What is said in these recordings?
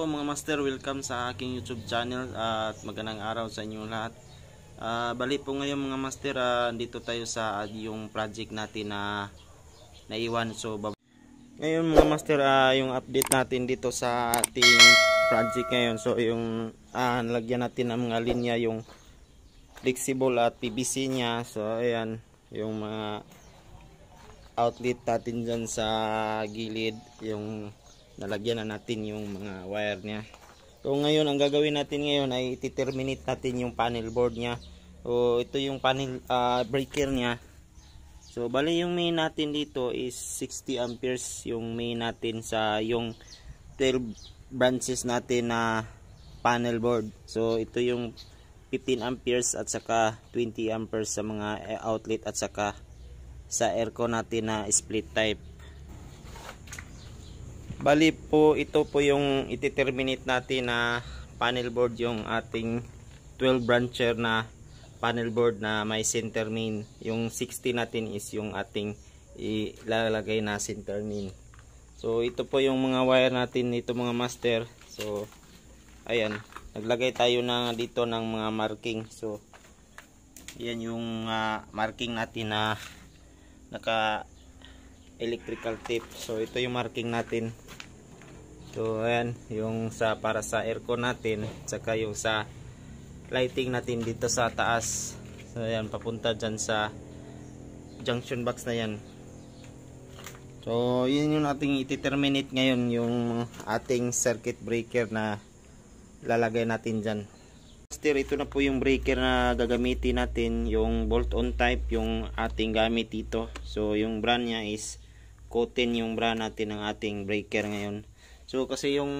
po mga master, welcome sa aking YouTube channel at magandang araw sa inyo lahat. Uh, bali po ngayon mga master, uh, dito tayo sa uh, yung project natin na naiwan. So, ngayon mga master, uh, yung update natin dito sa ating project ngayon. So, yung uh, nalagyan natin ng mga linya yung flexible at PVC niya. So, ayan, yung mga outlet natin dyan sa gilid, yung nalagyan na natin yung mga wire niya so ngayon ang gagawin natin ngayon ay iti-terminate natin yung panel board niya so ito yung panel uh, breaker niya so bali yung main natin dito is 60 amperes yung main natin sa yung 12 branches natin na panel board so ito yung 15 amperes at saka 20 amperes sa mga outlet at saka sa aircon natin na split type Bali po ito po yung iti-terminate natin na panel board yung ating 12 brancher na panel board na may center main. Yung 60 natin is yung ating ilalagay na center main. So ito po yung mga wire natin nito mga master. So ayan, naglagay tayo na dito ng mga marking. So yan yung uh, marking natin na naka electrical tip so ito yung marking natin so ayan yung sa para sa aircon natin saka yung sa lighting natin dito sa taas so ayan papunta dyan sa junction box na yan so yun yung ating iti-terminate ngayon yung ating circuit breaker na lalagay natin dyan Master, ito na po yung breaker na gagamitin natin, yung bolt-on type, yung ating gamit dito. So, yung brand niya is kutin yung bra natin ng ating breaker ngayon. So kasi yung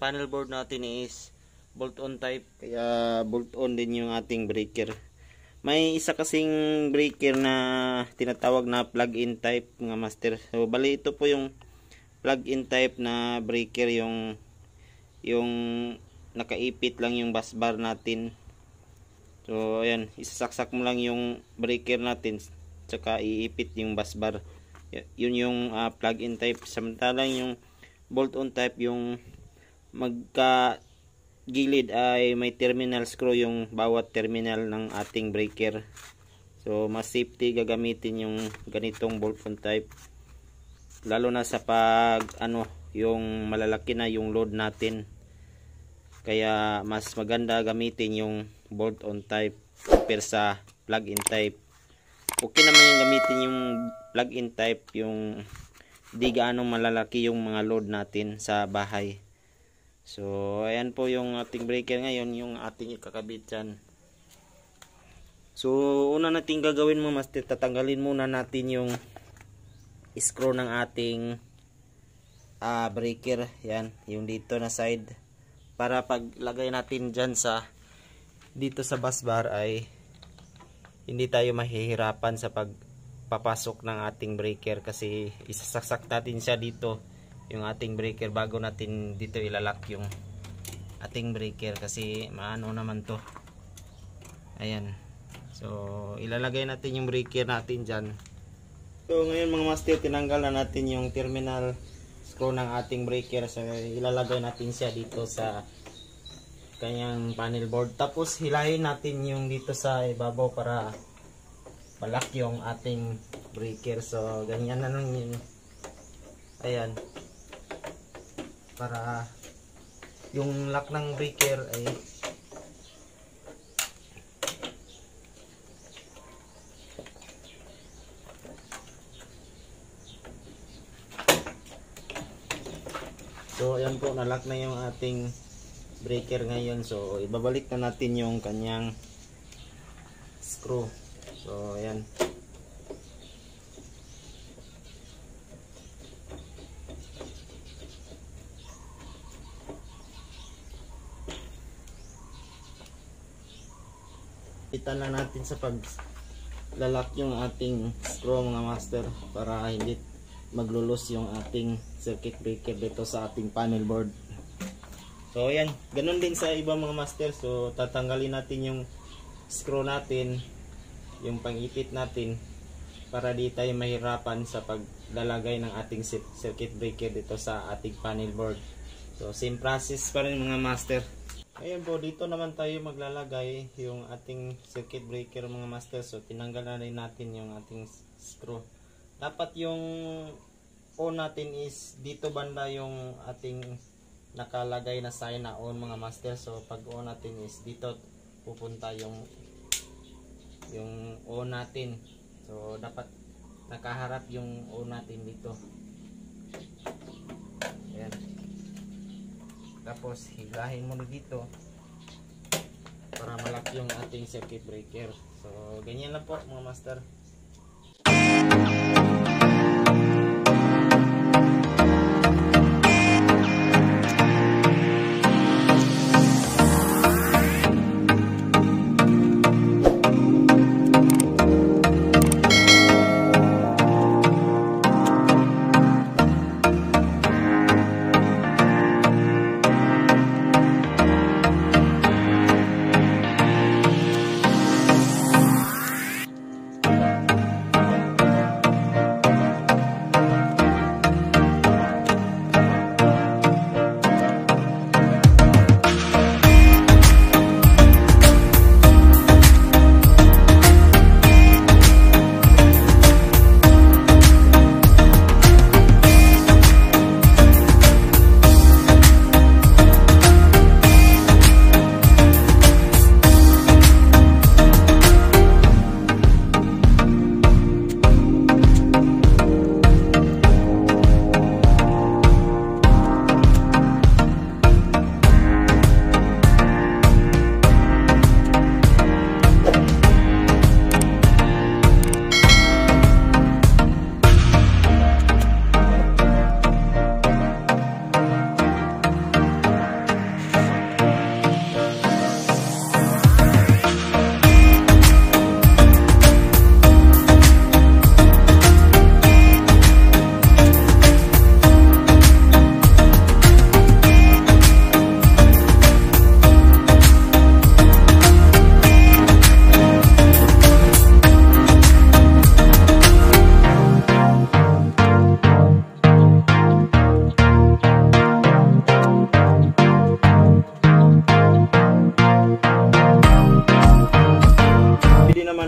panel board natin is bolt-on type kaya bolt-on din yung ating breaker. May isa kasing breaker na tinatawag na plug-in type nga master. So bali ito po yung plug-in type na breaker yung yung nakaipit lang yung bus bar natin. So ayan, isasaksak mo lang yung breaker natin tsaka iipit yung bus bar yun yung uh, plug-in type samantalang yung bolt-on type yung magka gilid ay may terminal screw yung bawat terminal ng ating breaker so mas safety gagamitin yung ganitong bolt-on type lalo na sa pag ano yung malalaki na yung load natin kaya mas maganda gamitin yung bolt-on type per sa plug-in type okay naman yung gamitin yung plug-in type yung di gaano malalaki yung mga load natin sa bahay so ayan po yung ating breaker ngayon yung ating ikakabit dyan so una natin gagawin mo mas tatanggalin muna natin yung screw ng ating uh, breaker yan yung dito na side para paglagay natin dyan sa dito sa bus bar ay hindi tayo mahihirapan sa pagpapasok ng ating breaker kasi isasaksak natin siya dito yung ating breaker bago natin dito ilalak yung ating breaker kasi maano naman to ayan so ilalagay natin yung breaker natin dyan so ngayon mga master tinanggal na natin yung terminal screw ng ating breaker so ilalagay natin siya dito sa kanyang panel board. Tapos hilahin natin yung dito sa ibabaw para palak yung ating breaker. So ganyan na lang yun. Ayan. Para yung lock ng breaker ay So ayan po nalak na yung ating breaker ngayon so ibabalik na natin yung kanyang screw so ayan kita na natin sa pag lalak yung ating screw mga master para hindi maglulos yung ating circuit breaker dito sa ating panel board So ayan, ganun din sa ibang mga master. So tatanggalin natin yung screw natin, yung pangipit natin para di tayo mahirapan sa paglalagay ng ating circuit breaker dito sa ating panel board. So same process pa rin mga master. Ayan po, dito naman tayo maglalagay yung ating circuit breaker mga master. So tinanggal na rin natin yung ating screw. Dapat yung O natin is dito banda yung ating nakalagay na sign na on mga master so pag on natin is dito pupunta yung yung on natin so dapat nakaharap yung on natin dito ayan tapos hilahin mo dito para malaki yung ating circuit breaker so ganyan na po mga master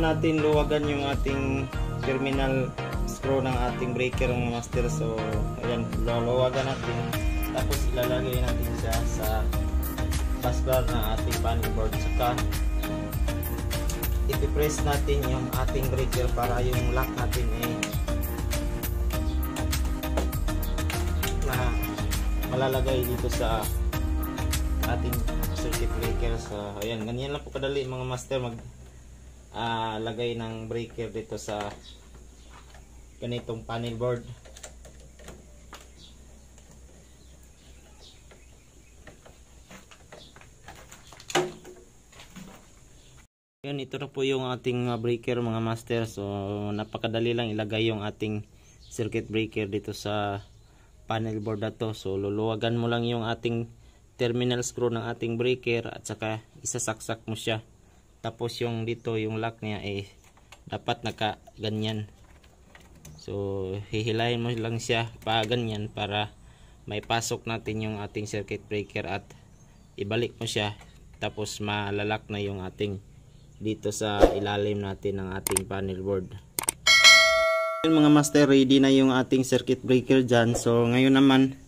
natin luwagan yung ating terminal screw ng ating breaker ng master. So, ayan, luluwagan natin. Tapos ilalagay natin siya sa busbar ng ating panel board. Saka, ipipress natin yung ating breaker para yung lock natin ay na malalagay dito sa ating circuit breaker. So, ayan, ganyan lang po kadali mga master mag uh, lagay ng breaker dito sa ganitong panel board Yan, ito na po yung ating ah, breaker mga master. So, napakadali lang ilagay yung ating circuit breaker dito sa panel board na to. So, luluwagan mo lang yung ating terminal screw ng ating breaker at saka isasaksak mo siya tapos yung dito yung lock niya ay eh, dapat naka ganyan so hihilahin mo lang siya pa ganyan para may pasok natin yung ating circuit breaker at ibalik mo siya tapos malalak na yung ating dito sa ilalim natin ng ating panel board yun mga master ready na yung ating circuit breaker dyan so ngayon naman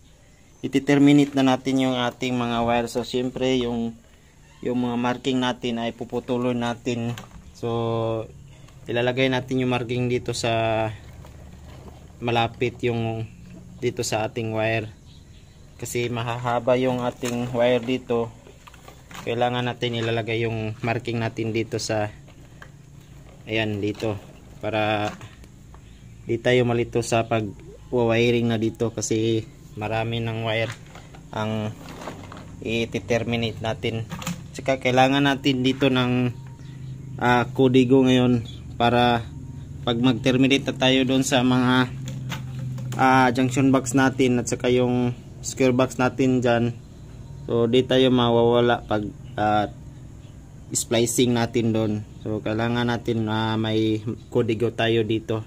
iti-terminate na natin yung ating mga wire so syempre yung yung mga marking natin ay puputuloy natin so ilalagay natin yung marking dito sa malapit yung dito sa ating wire kasi mahahaba yung ating wire dito kailangan natin ilalagay yung marking natin dito sa ayan dito para di tayo malito sa pag wiring na dito kasi marami ng wire ang i-terminate natin Tsaka kailangan natin dito ng uh, kodigo ngayon para pag mag-terminate na tayo doon sa mga uh, junction box natin at saka yung square box natin dyan. So di tayo mawawala pag uh, splicing natin doon. So kailangan natin na uh, may kodigo tayo dito.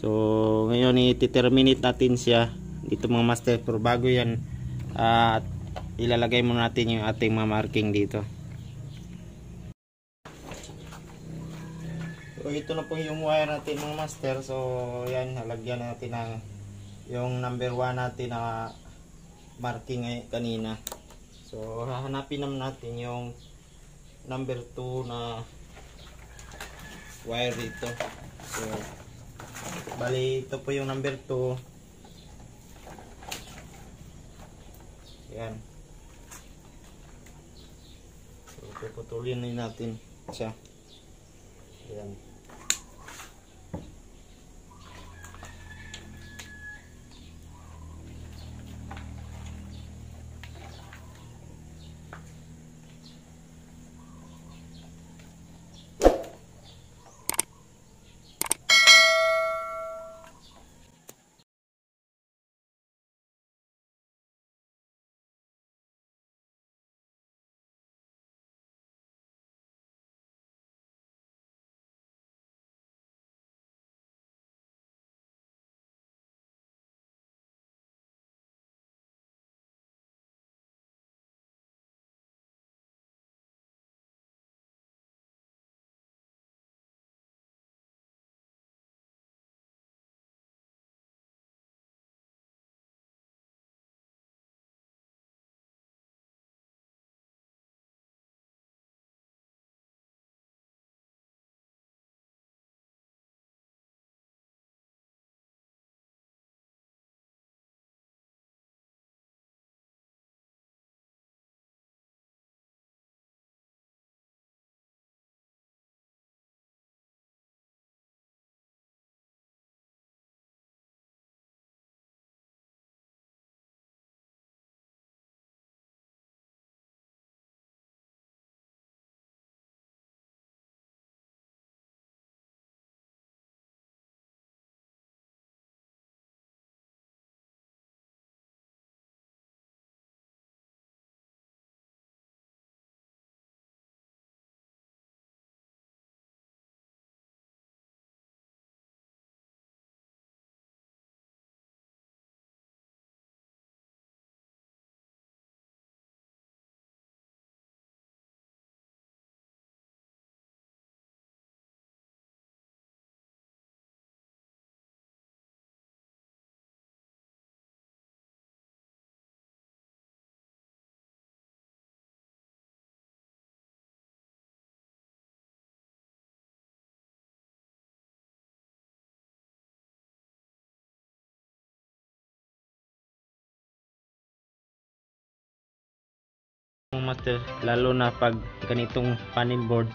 So ngayon i-terminate natin siya dito mga master pero bago yan at uh, ilalagay muna natin yung ating mga marking dito so ito na po yung wire natin mga master so yan halagyan natin ng yung number 1 natin na marking eh, kanina so hahanapin naman natin yung number 2 na wire dito so bali ito po yung number 2 yan Puputulin na natin siya. Ayan. ganitong matter lalo na pag ganitong panel board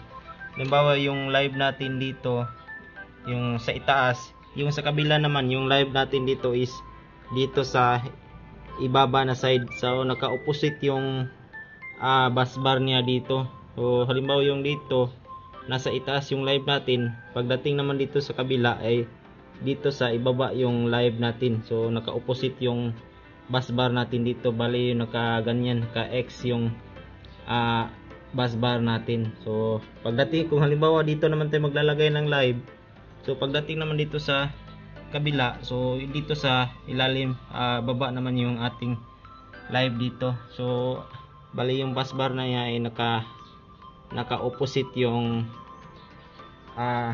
halimbawa yung live natin dito yung sa itaas yung sa kabila naman yung live natin dito is dito sa ibaba na side so naka opposite yung uh, bus bar niya dito so halimbawa yung dito nasa itaas yung live natin pagdating naman dito sa kabila ay dito sa ibaba yung live natin so naka opposite yung bus bar natin dito bali yung naka ganyan naka X yung uh, bus bar natin. So, pagdating, kung halimbawa dito naman tayo maglalagay ng live, so pagdating naman dito sa kabila, so dito sa ilalim, uh, baba naman yung ating live dito. So, bali yung bus bar na yan ay naka, naka-opposite yung uh,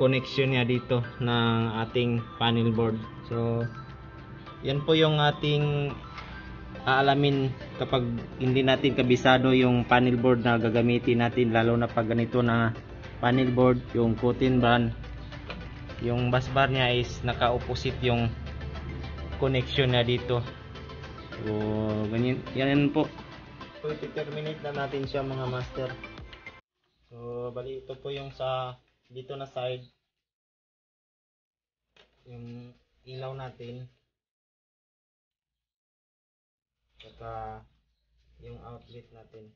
connection niya dito ng ating panel board. So, yan po yung ating aalamin kapag hindi natin kabisado yung panel board na gagamitin natin lalo na pag ganito na panel board yung cotton brand yung bus bar niya is naka-opposite yung connection niya dito so ganyan yan po so terminate na natin siya mga master so bali ito po yung sa dito na side yung ilaw natin saka yung outlet natin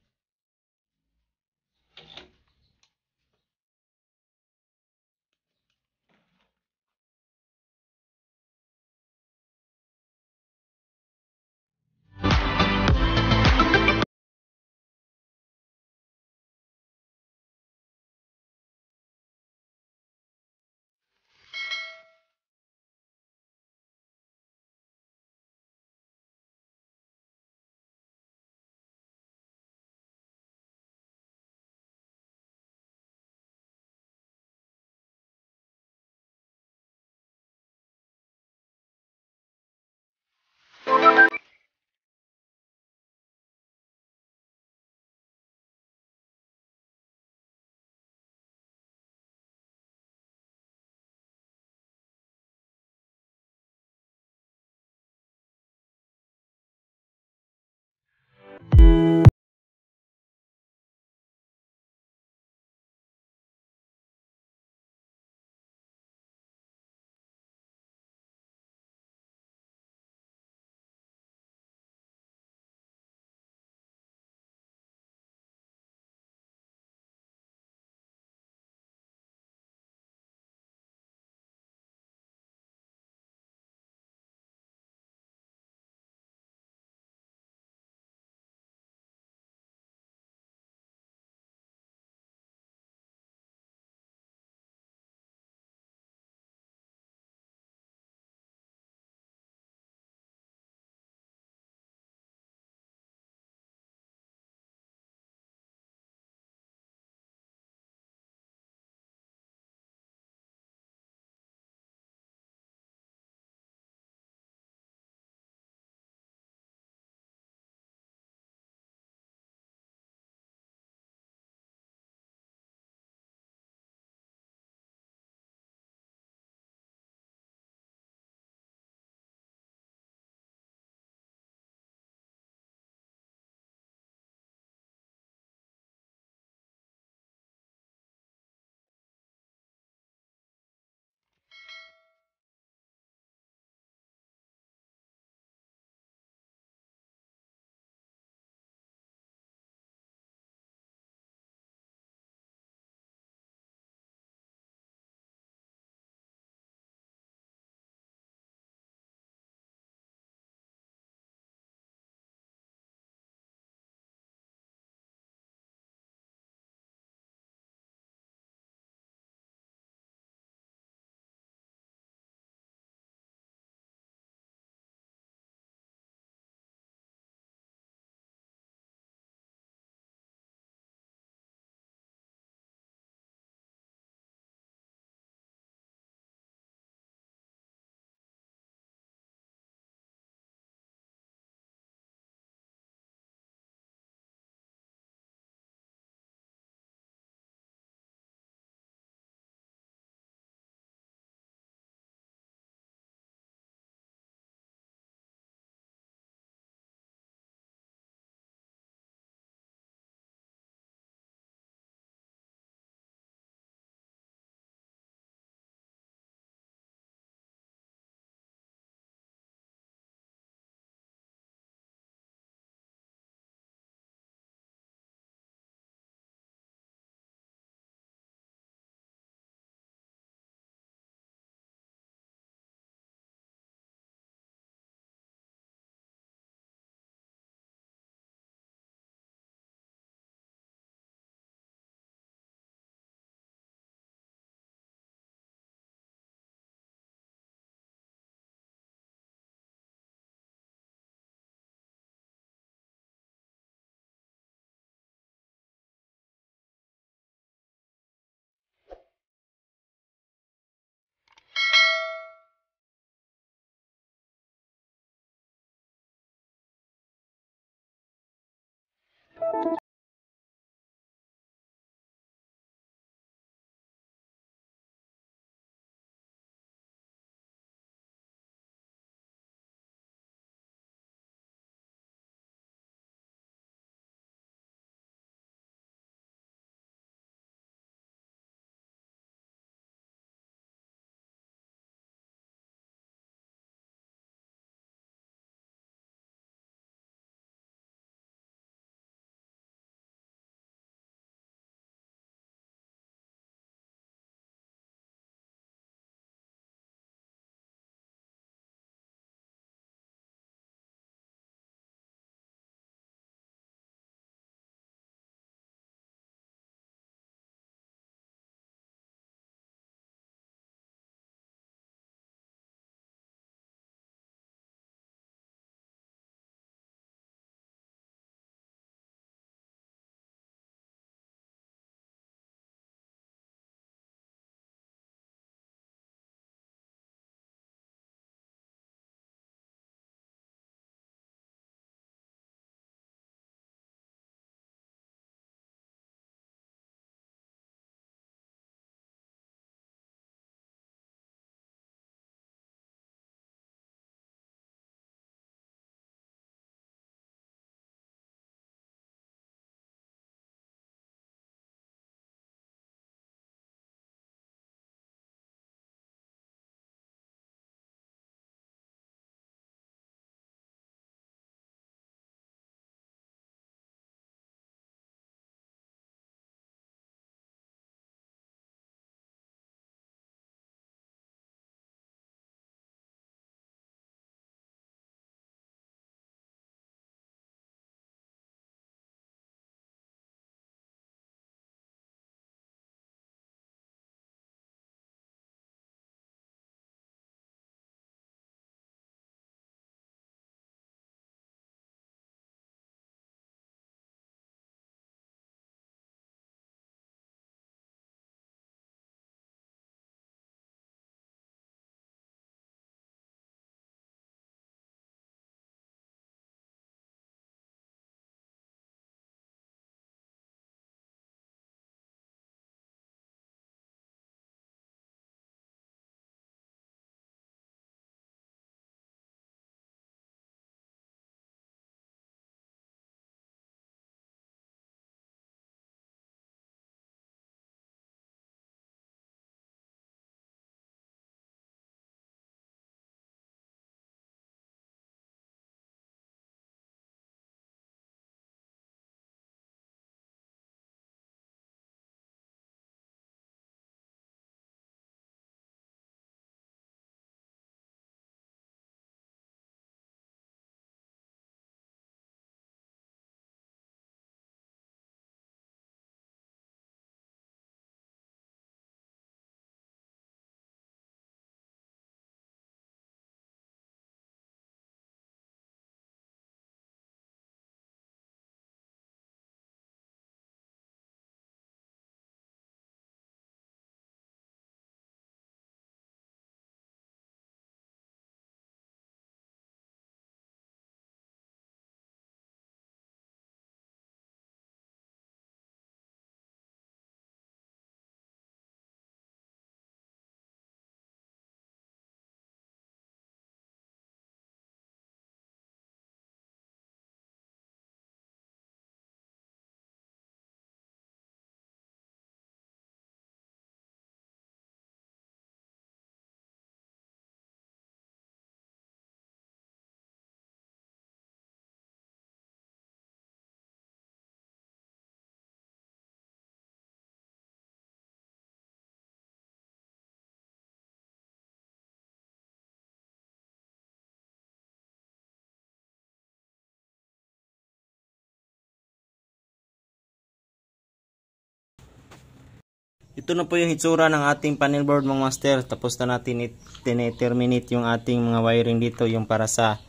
Ito na po yung hitsura ng ating panel board mga master. Tapos na natin tine-terminate yung ating mga wiring dito yung para sa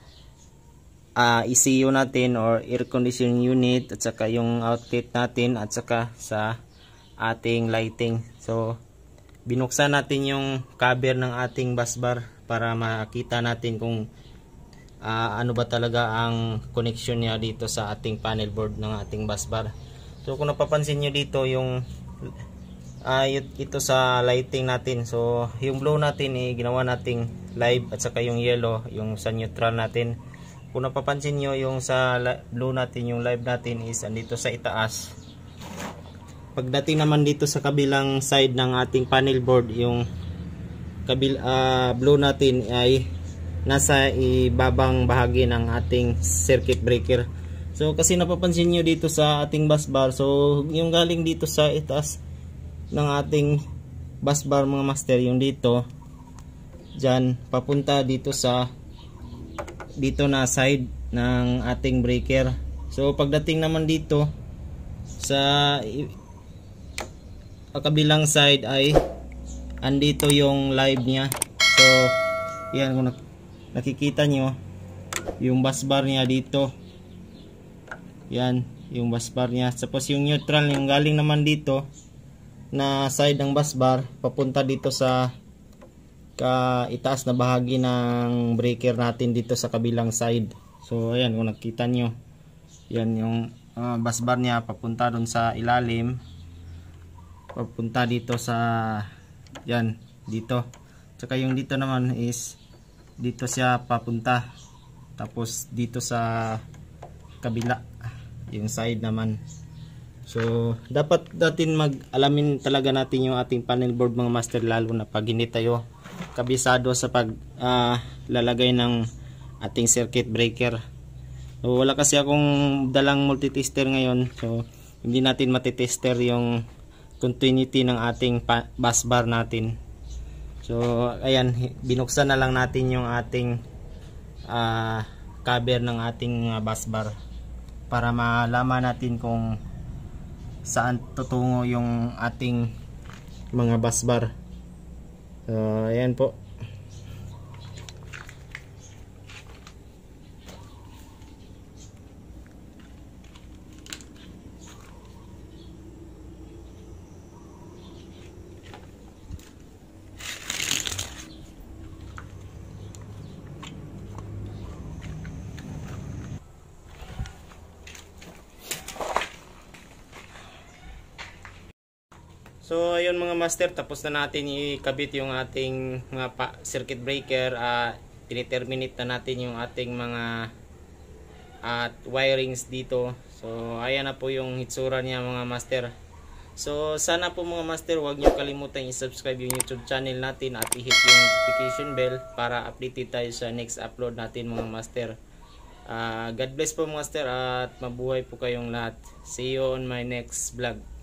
uh, ah, ECU natin or air conditioning unit at saka yung outlet natin at saka sa ating lighting. So binuksan natin yung cover ng ating bus bar para makita natin kung uh, ano ba talaga ang connection niya dito sa ating panel board ng ating bus bar. So kung napapansin niyo dito yung ayot ah, uh, ito sa lighting natin so yung blue natin eh, ginawa nating live at saka yung yellow yung sa neutral natin kung napapansin nyo yung sa blue natin yung live natin is andito sa itaas pagdating naman dito sa kabilang side ng ating panel board yung kabil, uh, blue natin ay nasa ibabang bahagi ng ating circuit breaker so kasi napapansin nyo dito sa ating bus bar so yung galing dito sa itaas ng ating bus bar mga master yung dito dyan papunta dito sa dito na side ng ating breaker so pagdating naman dito sa kabilang side ay andito yung live niya so yan kung nakikita nyo yung bus bar niya dito yan yung bus bar niya tapos yung neutral yung galing naman dito na side ng bus bar papunta dito sa ka na bahagi ng breaker natin dito sa kabilang side. So ayan kung nakita nyo yan yung uh, bus bar niya papunta dun sa ilalim papunta dito sa yan dito. Tsaka yung dito naman is dito siya papunta tapos dito sa kabila yung side naman So, dapat natin mag-alamin talaga natin yung ating panel board mga master lalo na pag hindi tayo kabisado sa pag uh, lalagay ng ating circuit breaker. So, wala kasi akong dalang multitester ngayon. So, hindi natin matitester yung continuity ng ating bus bar natin. So, ayan, binuksan na lang natin yung ating uh, cover ng ating uh, bus bar para malaman natin kung saan tutungo yung ating mga busbar. So, ayan po. So ayun mga master, tapos na natin ikabit yung ating mga pa circuit breaker. at Uh, terminate na natin yung ating mga at uh, wirings dito. So ayan na po yung hitsura niya mga master. So sana po mga master, huwag niyo kalimutan i-subscribe yung YouTube channel natin at i-hit yung notification bell para updated tayo sa next upload natin mga master. Uh, God bless po mga master at mabuhay po kayong lahat. See you on my next vlog.